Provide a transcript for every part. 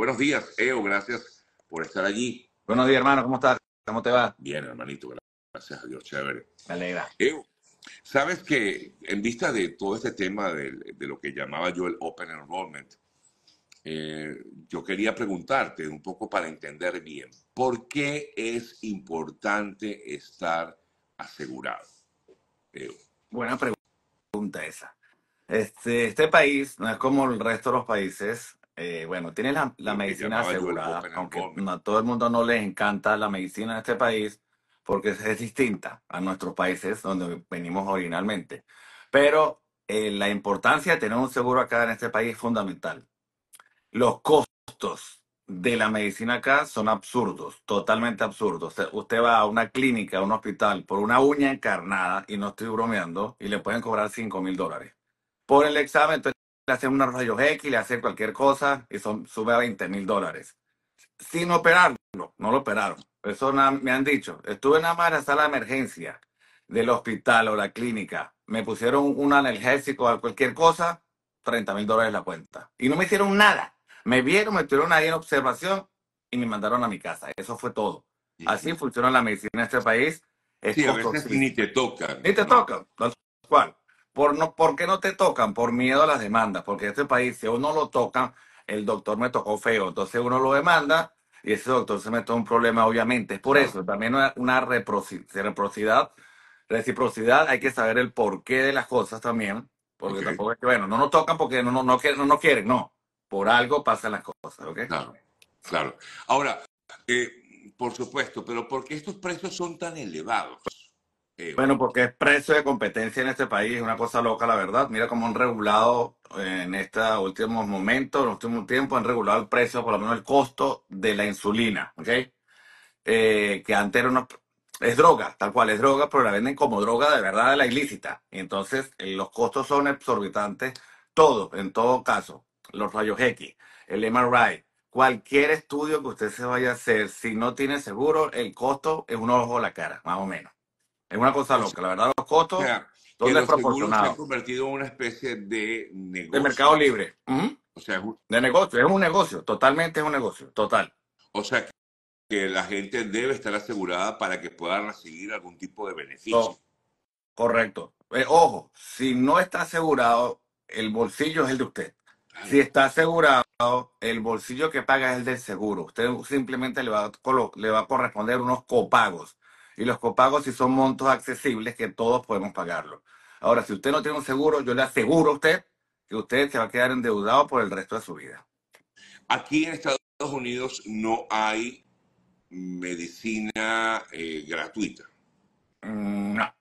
Buenos días, Eo, gracias por estar allí. Buenos días, hermano, ¿cómo estás? ¿Cómo te va? Bien, hermanito, gracias a Dios, chévere. Me alegra. Eo, sabes que en vista de todo este tema de, lo que llamaba yo el Open Enrollment, eh, yo quería preguntarte un poco para entender bien, ¿por qué es importante estar asegurado? Eo. Buena pregunta esa. Este, este país no es como el resto de los países eh, bueno, tiene la, medicina asegurada, aunque a todo el mundo no les encanta la medicina en este país, porque es distinta a nuestros países donde venimos originalmente. Pero eh, la importancia de tener un seguro acá en este país es fundamental. Los costos de la medicina acá son absurdos, totalmente absurdos. Usted va a una clínica, a un hospital, por una uña encarnada, y no estoy bromeando, y le pueden cobrar 5 mil dólares. Por el examen, le hacen unos rayos X, le hacen cualquier cosa y son, sube a 20 mil dólares. Sin operarlo, no lo operaron. Eso me han dicho. Estuve nada más en la sala de emergencia del hospital o la clínica. Me pusieron un analgésico a cualquier cosa, 30 mil dólares la cuenta. Y no me hicieron nada. Me vieron, me tuvieron ahí en observación y me mandaron a mi casa. Eso fue todo. Así funciona la medicina en este país. Es a veces ni te tocan. Ni te tocan, por, no, qué no te tocan? Por miedo a las demandas, porque en este país si uno lo toca el doctor me tocó feo, entonces uno lo demanda y ese doctor se mete en un problema, obviamente. Es por eso, también una reciprocidad, reciprocidad, hay que saber el porqué de las cosas también, porque tampoco es que, bueno, no nos tocan porque no, no, no, no, quieren, no. Por algo pasan las cosas, ¿ok? Claro, claro. Ahora, eh, por supuesto, pero ¿por qué estos precios son tan elevados? Eh, bueno, porque es precio de competencia en este país, es una cosa loca, la verdad. Mira cómo han regulado eh, en estos últimos momentos, en los últimos tiempos, han regulado el precio, por lo menos el costo de la insulina, ¿ok? Eh, que antes era una... Es droga, tal cual es droga, pero la venden como droga de verdad, de la ilícita. Entonces, los costos son exorbitantes, todo, en todo caso. Los rayos X, el MRI, cualquier estudio que usted se vaya a hacer, si no tiene seguro, el costo es un ojo a la cara, más o menos. Es una cosa loca. La verdad, los costos o son Se ha convertido en una especie de negocio. De mercado libre. Ah, o sea, de negocio. Es un negocio. Totalmente es un negocio. Total. O sea, que la gente debe estar asegurada para que pueda recibir algún tipo de beneficio. Correcto. Eh, ojo, si no está asegurado, el bolsillo es el de usted. Si está asegurado, el bolsillo que paga es el del seguro. Usted simplemente le va, le va a corresponder unos copagos y los copagos si son montos accesibles que todos podemos pagarlo. Ahora, si usted no tiene un seguro, yo le aseguro a usted que usted se va a quedar endeudado por el resto de su vida. Aquí en Estados Unidos no hay medicina eh, gratuita. Mm, no,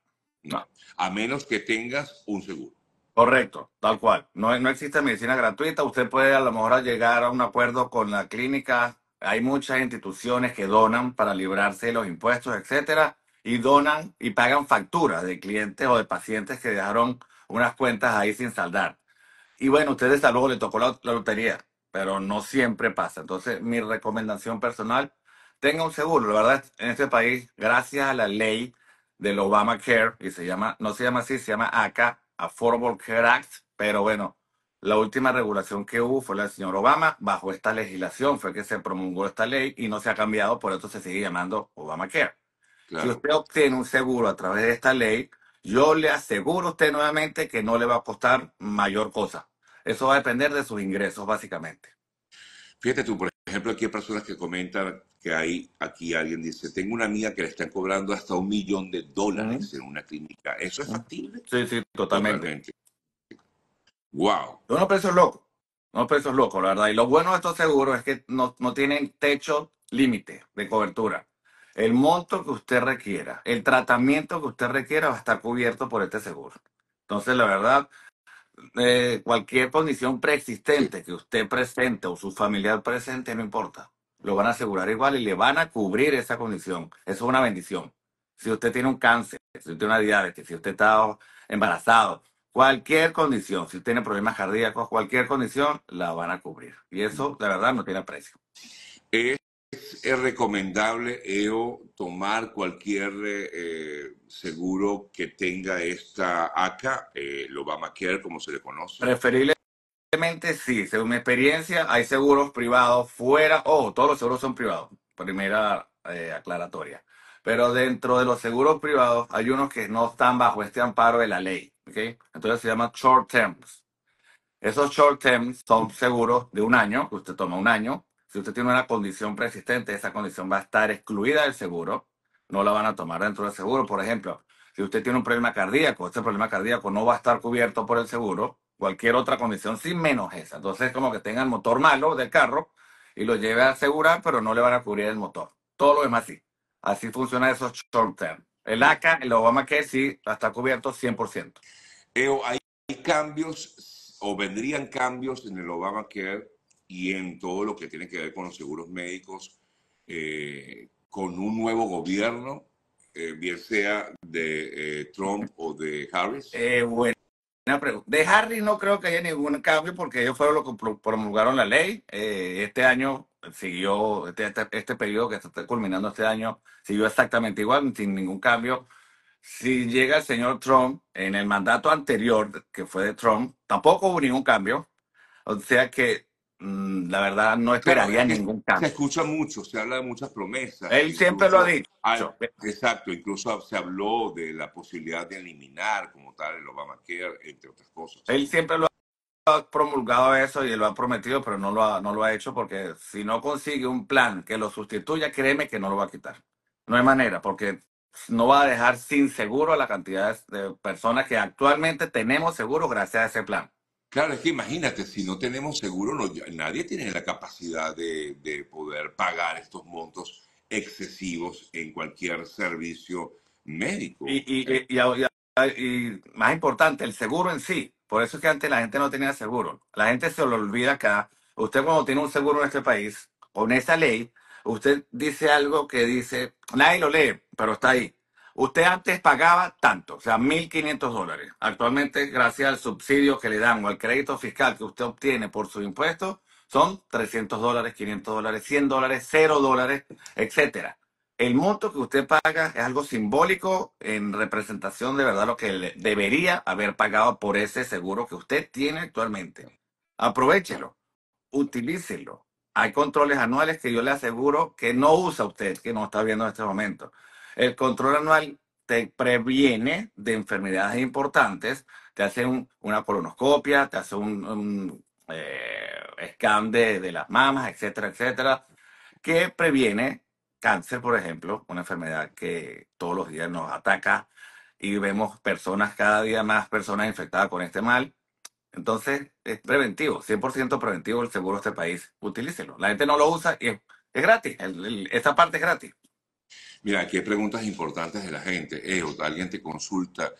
no. A menos que tengas un seguro. Correcto, tal cual. No, no existe medicina gratuita. Usted puede a lo mejor llegar a un acuerdo con la clínica hay muchas instituciones que donan para librarse de los impuestos, etcétera, y donan y pagan facturas de clientes o de pacientes que dejaron unas cuentas ahí sin saldar. Y bueno, ustedes a luego le tocó la, lotería, pero no siempre pasa. Entonces, mi recomendación personal, tenga un seguro. La verdad, en este país, gracias a la ley del Obamacare, y se llama, no se llama así, se llama ACA, Affordable Care Act, pero bueno, la última regulación que hubo fue la del señor Obama. Bajo esta legislación fue que se promulgó esta ley y no se ha cambiado, por eso se sigue llamando Obamacare. Si usted obtiene un seguro a través de esta ley, yo le aseguro a usted nuevamente que no le va a costar mayor cosa. Eso va a depender de sus ingresos, básicamente. Fíjate tú, por ejemplo, aquí hay personas que comentan que hay, aquí alguien dice, tengo una amiga que le están cobrando hasta un millón de dólares en una clínica. ¿Eso es factible? Sí, sí, totalmente. Wow. Unos precios locos. Unos precios locos, la verdad. Y lo bueno de estos seguros es que no, tienen techo límite de cobertura. El monto que usted requiera, el tratamiento que usted requiera va a estar cubierto por este seguro. Entonces, la verdad, eh, cualquier condición preexistente que usted presente o su familiar presente, no importa. Lo van a asegurar igual y le van a cubrir esa condición. Eso es una bendición. Si usted tiene un cáncer, si usted tiene una diabetes, si usted está embarazado, Cualquier condición, si tiene problemas cardíacos, cualquier condición, la van a cubrir. Y eso, de verdad, no tiene precio. ¿Es, recomendable, EO, tomar cualquier eh, seguro que tenga esta ACA, va a eh, maquiar como se le conoce? Preferiblemente sí, según mi experiencia, hay seguros privados fuera, o todos los seguros son privados, primera eh, aclaratoria. Pero dentro de los seguros privados hay unos que no están bajo este amparo de la ley. Entonces se llama short terms. Esos short terms son seguros de un año, que usted toma un año. Si usted tiene una condición preexistente, esa condición va a estar excluida del seguro. No la van a tomar dentro del seguro. Por ejemplo, si usted tiene un problema cardíaco, ese problema cardíaco no va a estar cubierto por el seguro. Cualquier otra condición, sin menos esa. Entonces, como que tenga el motor malo del carro y lo lleve a asegurar, pero no le van a cubrir el motor. Todo lo demás sí. Así funciona esos short terms el ACA, el Obamacare, sí, está cubierto 100%. ¿Hay cambios o vendrían cambios en el Obamacare y en todo lo que tiene que ver con los seguros médicos eh, con un nuevo gobierno, eh, bien sea de eh, Trump o de Harris? De Harris no creo que haya ningún cambio porque ellos fueron los que promulgaron la ley. este año siguió este, este, este, periodo que está culminando este año, siguió exactamente igual, sin ningún cambio. Si llega el señor Trump en el mandato anterior, que fue de Trump, tampoco hubo ningún cambio. O sea que mm, la verdad no esperaría ningún cambio. Se escucha mucho, se habla de muchas promesas. Él siempre lo ha dicho. exacto, incluso se habló de la posibilidad de eliminar como tal el Obamacare, entre otras cosas. Él siempre lo ha promulgado eso y lo ha prometido, pero no lo ha, no lo ha hecho porque si no consigue un plan que lo sustituya, créeme que no lo va a quitar. No hay manera, porque no va a dejar sin seguro a la cantidad de personas que actualmente tenemos seguro gracias a ese plan. Claro, es que imagínate, si no tenemos seguro, nadie tiene la capacidad de, poder pagar estos montos excesivos en cualquier servicio médico. y, y, eh. más importante, el seguro en sí. Por eso es que antes la gente no tenía seguro. La gente se lo olvida acá. Usted cuando tiene un seguro en este país, con esa ley, usted dice algo que dice, nadie lo lee, pero está ahí. Usted antes pagaba tanto, o sea, 1.500 dólares. Actualmente, gracias al subsidio que le dan o al crédito fiscal que usted obtiene por su impuesto, son 300 dólares, 500 dólares, 100 dólares, 0 dólares, etcétera el monto que usted paga es algo simbólico en representación de verdad lo que debería haber pagado por ese seguro que usted tiene actualmente. Aprovechelo, utilícelo. Hay controles anuales que yo le aseguro que no usa usted, que no está viendo en este momento. El control anual te previene de enfermedades importantes, te hace una colonoscopia, te hace un, eh, scan de, de las mamas, etcétera, etcétera, que previene cáncer, por ejemplo, una enfermedad que todos los días nos ataca y vemos personas, cada día más personas infectadas con este mal. Entonces, es preventivo, 100% preventivo el seguro de este país. Utilícelo. La gente no lo usa y es, gratis. esta parte es gratis. Mira, aquí hay preguntas importantes de la gente. Eh, alguien te consulta.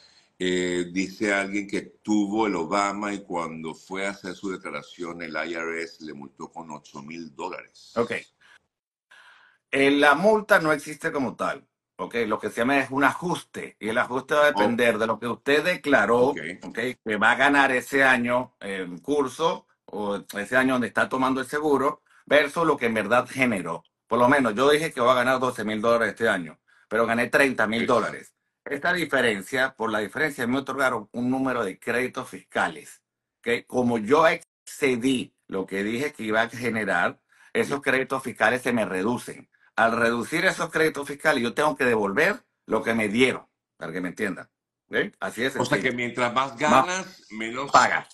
Eh, dice alguien que tuvo el Obama y cuando fue a hacer su declaración, el IRS le multó con 8 mil dólares. Ok, la multa no existe como tal. ¿ok? Lo que se llama es un ajuste y el ajuste va a oh. depender de lo que usted declaró, que va a ganar ese año en curso o ese año donde está tomando el seguro versus lo que en verdad generó. Por lo menos yo dije que voy a ganar 12 mil dólares este año, pero gané 30 mil dólares. Esta diferencia, por la diferencia, me otorgaron un número de créditos fiscales. que Como yo excedí lo que dije que iba a generar, esos créditos fiscales se me reducen al reducir esos créditos fiscales, yo tengo que devolver lo que me dieron, para que me entiendan. Así es. O sea que mientras más ganas, menos pagas.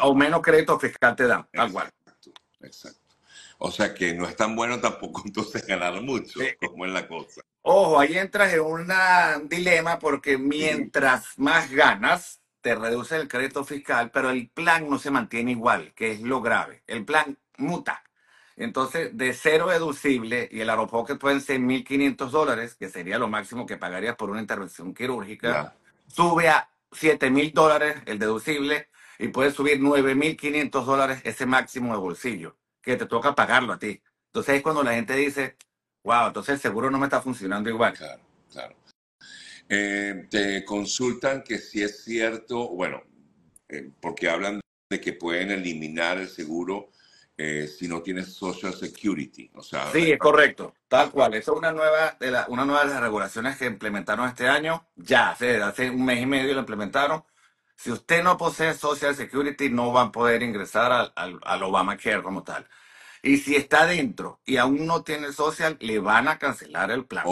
O menos crédito fiscal te dan, tal Exacto. O sea que no es tan bueno tampoco entonces ganar mucho, como es la cosa. Ojo, ahí entras en un dilema porque mientras más ganas, te reduce el crédito fiscal, pero el plan no se mantiene igual, que es lo grave. El plan muta. Entonces, de cero deducible y el que pueden ser 1.500 dólares, que sería lo máximo que pagarías por una intervención quirúrgica, sube a 7.000 dólares el deducible y puedes subir 9.500 dólares ese máximo de bolsillo, que te toca pagarlo a ti. Entonces es cuando la gente dice, wow, entonces el seguro no me está funcionando igual. Claro, claro. Eh, te consultan que si es cierto, bueno, eh, porque hablan de que pueden eliminar el seguro eh, si no tienes Social Security. O sea, sí, eh, es correcto, tal cual. Esa es una nueva, de la, una nueva de las regulaciones que implementaron este año, ya, hace, hace un mes y medio lo implementaron. Si usted no posee Social Security, no va a poder ingresar al, al, Obamacare como tal. Y si está dentro y aún no tiene social, le van a cancelar el plan.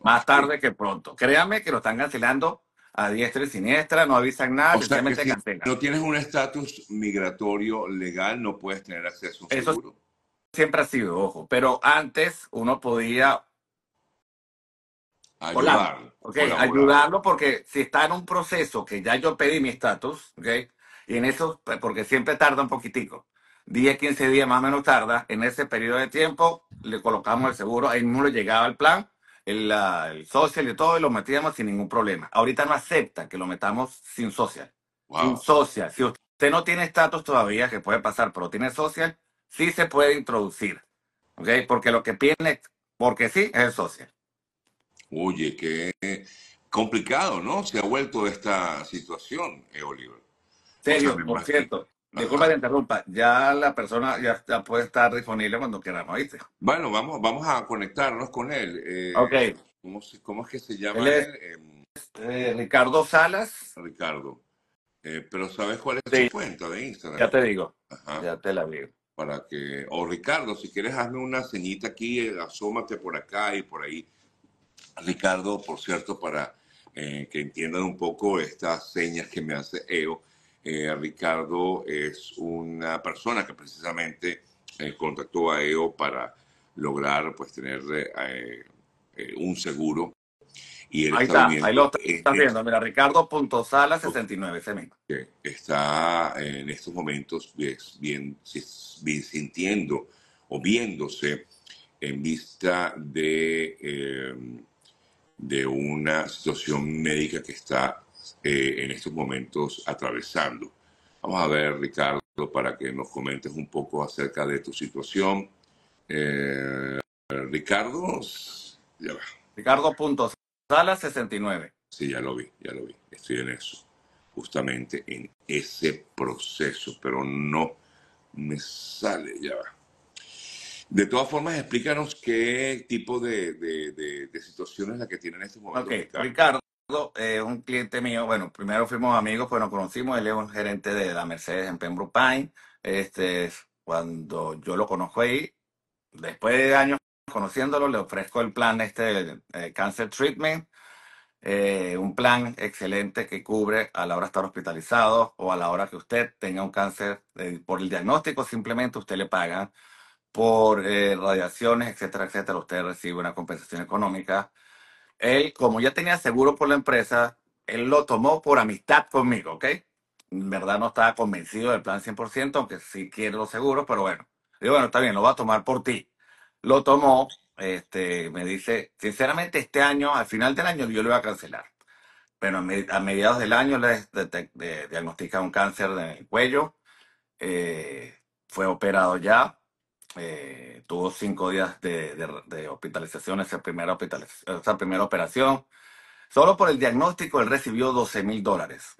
Más tarde que pronto. Créame que lo están cancelando a diestra y siniestra, no avisan nada, No tienes un estatus migratorio legal, no puedes tener acceso a un Eso Siempre ha sido, ojo, pero antes uno podía ayudarlo, ayudarlo porque si está en un proceso que ya yo pedí mi estatus, okay, y en eso, pues, porque siempre tarda un poquitico, 10, 15 días más o menos tarda, en ese periodo de tiempo le colocamos el seguro, ahí no le llegaba el plan el, social y todo, y lo metíamos sin ningún problema. Ahorita no acepta que lo metamos sin social. Sin social. Si usted no tiene estatus todavía, que puede pasar, pero tiene social, sí se puede introducir. Porque lo que tiene, porque sí, es el social. Oye, qué complicado, ¿no? Se ha vuelto esta situación, eh, Oliver. Serio, por cierto. Disculpa que interrumpa, ya la persona ya, puede estar disponible cuando queramos, ¿viste? Bueno, vamos, vamos a conectarnos con él. Eh, ¿cómo, es que se llama em, eh, Ricardo Salas. Ricardo. Eh, pero ¿sabes cuál es su cuenta de Instagram? Ya te digo. Ya te la digo. Para que, o Ricardo, si quieres hazme una ceñita aquí, eh, asómate por acá y por ahí. Ricardo, por cierto, para que entiendan un poco estas señas que me hace EO eh, Ricardo es una persona que precisamente eh, contactó a EO para lograr pues tener eh, un seguro. Y ahí está, está ahí lo está viendo, mira, Ricardo.sala69, cm Está en estos momentos bien, sintiendo o viéndose en vista de, de una situación médica que está eh, en estos momentos atravesando. Vamos a ver, Ricardo, para que nos comentes un poco acerca de tu situación. Eh, Ricardo, ya va. Ricardo punto sala 69. Sí, ya lo vi, ya lo vi. Estoy en eso, justamente en ese proceso, pero no me sale, ya va. De todas formas, explícanos qué tipo de, situaciones es la que tienen en este momento Ok, Ricardo, eh, un cliente mío, bueno, primero fuimos amigos, pues nos conocimos, él es un gerente de la Mercedes en Pembroke Pine. Este, es cuando yo lo conozco ahí, después de años conociéndolo, le ofrezco el plan este cáncer eh, Cancer Treatment, eh, un plan excelente que cubre a la hora de estar hospitalizado o a la hora que usted tenga un cáncer por el diagnóstico, simplemente usted le paga por radiaciones, etcétera, etcétera. Usted recibe una compensación económica él, como ya tenía seguro por la empresa, él lo tomó por amistad conmigo, ¿ok? En verdad no estaba convencido del plan 100%, aunque sí quiere los seguros, pero bueno. Digo, bueno, está bien, lo va a tomar por ti. Lo tomó, este, me dice, sinceramente este año, al final del año yo lo voy a cancelar. Pero a mediados del año le de, un cáncer en el cuello. Eh, fue operado ya, eh, tuvo cinco días de, hospitalización, esa primera, esa primera operación. Solo por el diagnóstico él recibió 12 mil dólares,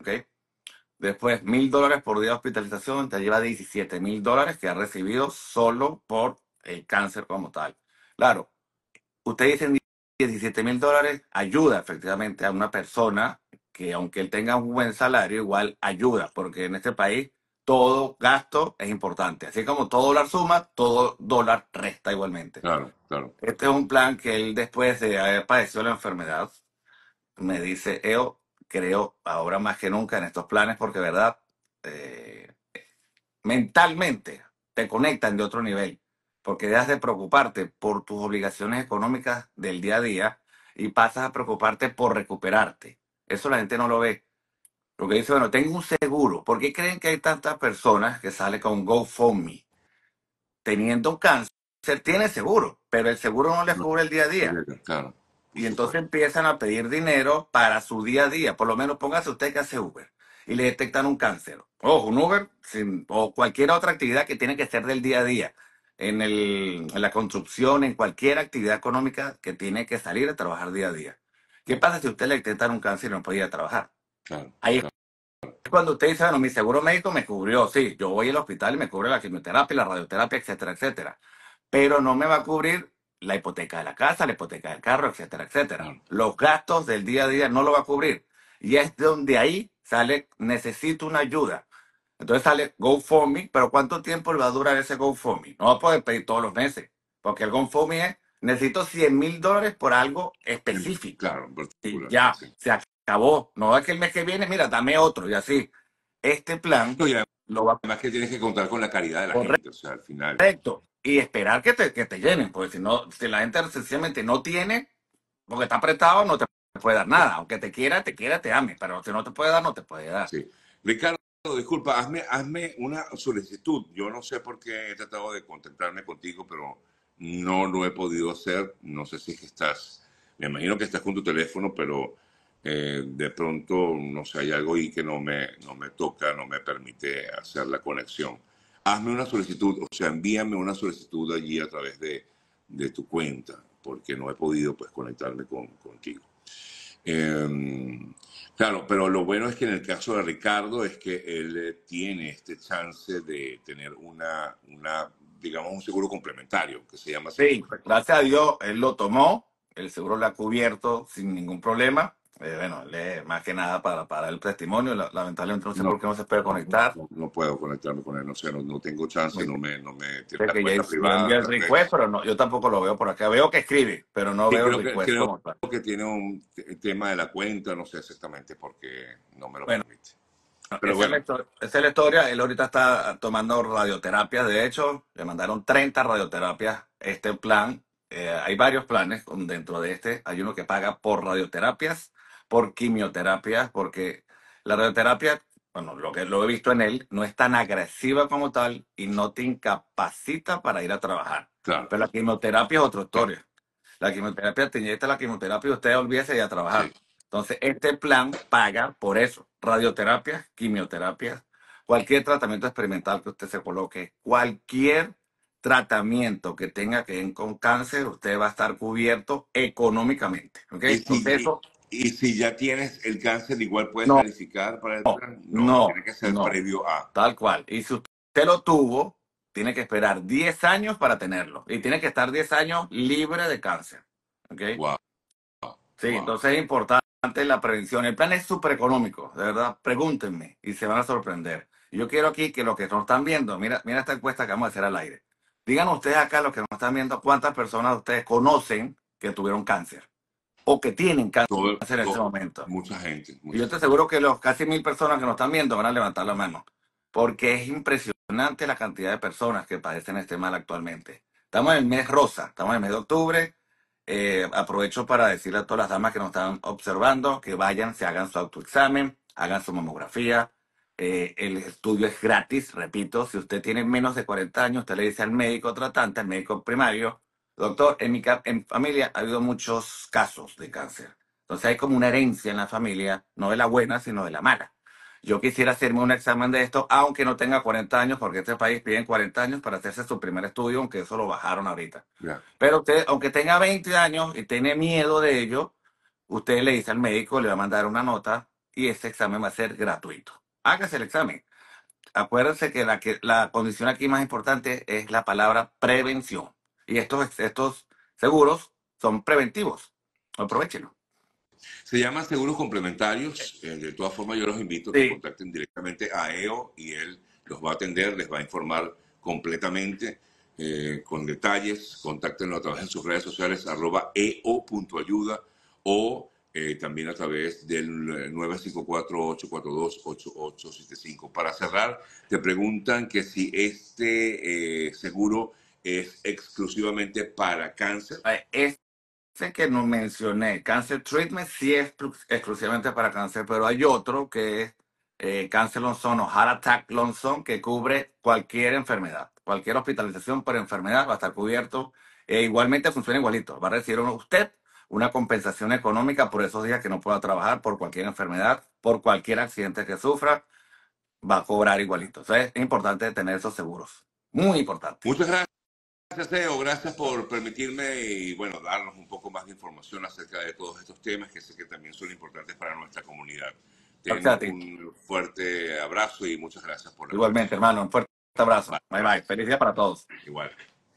Después, mil dólares por día de hospitalización, te lleva 17 mil dólares que ha recibido solo por el cáncer como tal. Claro, ustedes dicen 17 mil dólares ayuda efectivamente a una persona que aunque él tenga un buen salario, igual ayuda, porque en este país todo gasto es importante. Así como todo dólar suma, todo dólar resta igualmente. Claro, claro. Este es un plan que él, después de haber padecido la enfermedad, me dice, yo creo ahora más que nunca en estos planes porque, verdad, eh, mentalmente te conectan de otro nivel. Porque dejas de preocuparte por tus obligaciones económicas del día a día y pasas a preocuparte por recuperarte. Eso la gente no lo ve porque dice, bueno, tengo un seguro. ¿Por qué creen que hay tantas personas que salen con GoFundMe? Teniendo un cáncer, tiene seguro, pero el seguro no les cubre el día a día. Y entonces empiezan a pedir dinero para su día a día. Por lo menos póngase usted que hace Uber y le detectan un cáncer. Ojo, un Uber o cualquier otra actividad que tiene que ser del día a día. En, la construcción, en cualquier actividad económica que tiene que salir a trabajar día a día. ¿Qué mm. pasa si usted le detectan un cáncer y no podía trabajar? Claro, Ahí cuando usted dice, bueno, mi seguro médico me cubrió, sí, yo voy al hospital y me cubre la quimioterapia, la radioterapia, etcétera, etcétera. Pero no me va a cubrir la hipoteca de la casa, la hipoteca del carro, etcétera, etcétera. Los gastos del día a día no lo va a cubrir. Y es donde ahí sale, necesito una ayuda. Entonces sale GoFundMe, pero ¿cuánto tiempo le va a durar ese GoFundMe? No va a poder pedir todos los meses, porque el GoFundMe es, necesito 100 mil dólares por algo específico. Claro, ya, acabó. No es que el mes que viene, mira, dame otro y así. Este plan lo va Además que tienes que contar con la caridad de la gente, o sea, al final. Correcto. Y esperar que te, que llenen, porque si no, si la gente sencillamente no tiene, porque está apretado, no te puede dar nada. Aunque te quiera, te quiera, te ame, pero si no te puede dar, no te puede dar. Sí. Ricardo, disculpa, hazme, hazme una solicitud. Yo no sé por qué he tratado de contactarme contigo, pero no lo he podido hacer. No sé si es que estás, me imagino que estás con tu teléfono, pero eh, de pronto, no sé, hay algo ahí que no me, no me toca, no me permite hacer la conexión. Hazme una solicitud, o sea, envíame una solicitud allí a través de, tu cuenta, porque no he podido pues conectarme con, contigo. Em, claro, pero lo bueno es que en el caso de Ricardo es que él eh, tiene este chance de tener una, digamos, un seguro complementario que se llama. Sí, pues, gracias a Dios, él lo tomó, el seguro lo ha cubierto sin ningún problema. Eh, bueno, más que nada para, para el testimonio, lamentablemente no sé no, por qué no se puede conectar. No, puedo conectarme con él, no no, tengo chance, pues no me... No me eh. no, yo tampoco lo veo por acá. Veo que escribe, pero no veo el request. creo, que tiene un tema de la cuenta, no sé exactamente por qué no me lo permite. esa, bueno. es la, historia. Él ahorita está tomando radioterapia De hecho, le mandaron 30 radioterapias. Este plan, eh, hay varios planes dentro de este. Hay uno que paga por radioterapias por quimioterapia, porque la radioterapia, bueno, lo que lo he visto en él, no es tan agresiva como tal y no te incapacita para ir a trabajar. Pero la quimioterapia es otra historia. La quimioterapia te inyecta la quimioterapia y usted olvídese de a trabajar. Entonces, este plan paga por eso. Radioterapia, quimioterapia, cualquier tratamiento experimental que usted se coloque, cualquier tratamiento que tenga que ver con cáncer, usted va a estar cubierto económicamente. ¿okay? Entonces, eso y si ya tienes el cáncer, igual puedes verificar para el no, no, tiene que ser previo a. Tal cual. Y si usted lo tuvo, tiene que esperar 10 años para tenerlo. Y tiene que estar 10 años libre de cáncer. ¿Ok? Wow. Sí, entonces es importante la prevención. El plan es súper económico, de verdad. Pregúntenme y se van a sorprender. Yo quiero aquí que los que nos están viendo, mira, mira esta encuesta que vamos a hacer al aire. Digan ustedes acá, los que nos están viendo, cuántas personas ustedes conocen que tuvieron cáncer o que tienen cáncer en momento. Mucha gente. y yo te aseguro que los casi mil personas que nos están viendo van a levantar la mano, porque es impresionante la cantidad de personas que padecen este mal actualmente. Estamos en el mes rosa, estamos en el mes de octubre. Eh, aprovecho para decirle a todas las damas que nos están observando que vayan, se hagan su autoexamen, hagan su mamografía. Eh, el estudio es gratis, repito, si usted tiene menos de 40 años, usted le dice al médico tratante, al médico primario, Doctor, en mi, en familia ha habido muchos casos de cáncer. Entonces hay como una herencia en la familia, no de la buena, sino de la mala. Yo quisiera hacerme un examen de esto, aunque no tenga 40 años, porque este país pide 40 años para hacerse su primer estudio, aunque eso lo bajaron ahorita. Pero usted, aunque tenga 20 años y tiene miedo de ello, usted le dice al médico, le va a mandar una nota y ese examen va a ser gratuito. Hágase el examen. Acuérdense que, la condición aquí más importante es la palabra prevención. Y estos, estos seguros son preventivos. Aprovechenlo. Se llaman seguros complementarios. Eh, de todas formas, yo los invito a que contacten directamente a EO y él los va a atender, les va a informar completamente eh, con detalles. Contáctenlo a través de sus redes sociales, arroba eo.ayuda o eh, también a través del 954-842-8875. Para cerrar, te preguntan que si este seguro es exclusivamente para cáncer. Este que no mencioné, Cáncer Treatment, sí es exclusivamente para cáncer, pero hay otro que es eh, cáncer Cancer o Heart Attack lonzón que cubre cualquier enfermedad, cualquier hospitalización por enfermedad va a estar cubierto. E igualmente funciona igualito. Va a recibir usted una compensación económica por esos días que no pueda trabajar, por cualquier enfermedad, por cualquier accidente que sufra, va a cobrar igualito. es importante tener esos seguros. Muy importante. Muchas gracias. Gracias, Teo. Gracias por permitirme y, bueno, darnos un poco más de información acerca de todos estos temas que sé que también son importantes para nuestra comunidad. Te un fuerte abrazo y muchas gracias por la Igualmente, hermano. Un fuerte abrazo. Bye, bye. bye. Feliz para todos. Igual.